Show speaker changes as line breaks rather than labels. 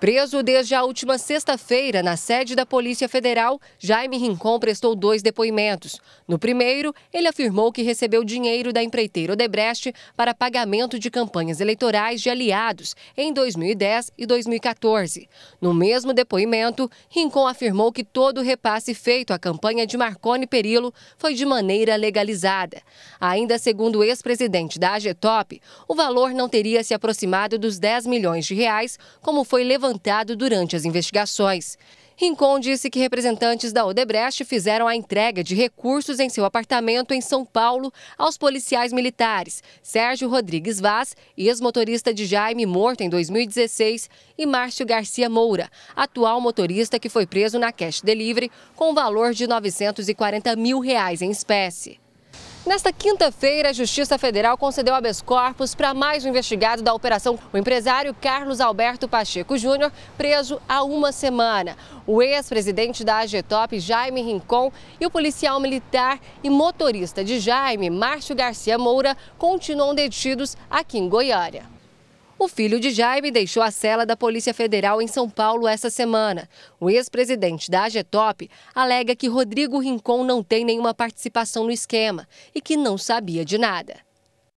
Preso desde a última sexta-feira na sede da Polícia Federal, Jaime Rincon prestou dois depoimentos. No primeiro, ele afirmou que recebeu dinheiro da empreiteira Odebrecht para pagamento de campanhas eleitorais de aliados em 2010 e 2014. No mesmo depoimento, Rincon afirmou que todo o repasse feito à campanha de Marconi Perillo foi de maneira legalizada. Ainda segundo o ex-presidente da AGETOP, o valor não teria se aproximado dos 10 milhões de reais, como foi levantado levantado durante as investigações. Rincon disse que representantes da Odebrecht fizeram a entrega de recursos em seu apartamento em São Paulo aos policiais militares Sérgio Rodrigues Vaz, ex-motorista de Jaime morto em 2016, e Márcio Garcia Moura, atual motorista que foi preso na Cash Delivery com valor de 940 mil reais em espécie. Nesta quinta-feira, a Justiça Federal concedeu habeas corpus para mais um investigado da operação, o empresário Carlos Alberto Pacheco Júnior, preso há uma semana. O ex-presidente da AGTOP, Jaime Rincon, e o policial militar e motorista de Jaime, Márcio Garcia Moura, continuam detidos aqui em Goiânia. O filho de Jaime deixou a cela da Polícia Federal em São Paulo essa semana. O ex-presidente da AGTOP alega que Rodrigo Rincon não tem nenhuma participação no esquema e que não sabia de nada.